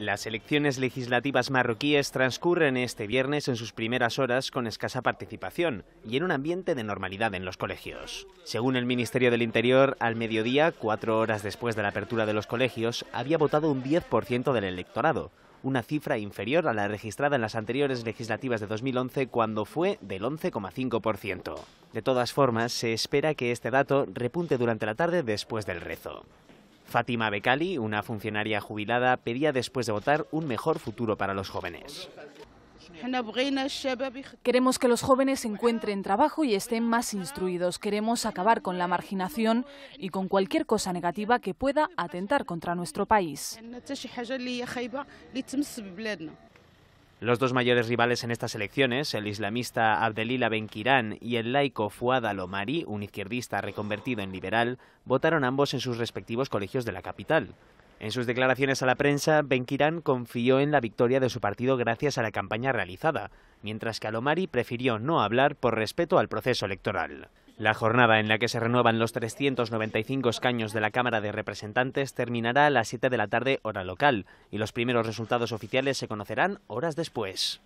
Las elecciones legislativas marroquíes transcurren este viernes en sus primeras horas con escasa participación y en un ambiente de normalidad en los colegios. Según el Ministerio del Interior, al mediodía, cuatro horas después de la apertura de los colegios, había votado un 10% del electorado, una cifra inferior a la registrada en las anteriores legislativas de 2011 cuando fue del 11,5%. De todas formas, se espera que este dato repunte durante la tarde después del rezo. Fátima Bekali, una funcionaria jubilada, pedía después de votar un mejor futuro para los jóvenes. Queremos que los jóvenes encuentren trabajo y estén más instruidos. Queremos acabar con la marginación y con cualquier cosa negativa que pueda atentar contra nuestro país. Los dos mayores rivales en estas elecciones, el islamista Abdelila Benkirán y el laico Fuad Alomari, un izquierdista reconvertido en liberal, votaron ambos en sus respectivos colegios de la capital. En sus declaraciones a la prensa, Benkirán confió en la victoria de su partido gracias a la campaña realizada, mientras que Alomari prefirió no hablar por respeto al proceso electoral. La jornada en la que se renuevan los 395 escaños de la Cámara de Representantes terminará a las 7 de la tarde hora local y los primeros resultados oficiales se conocerán horas después.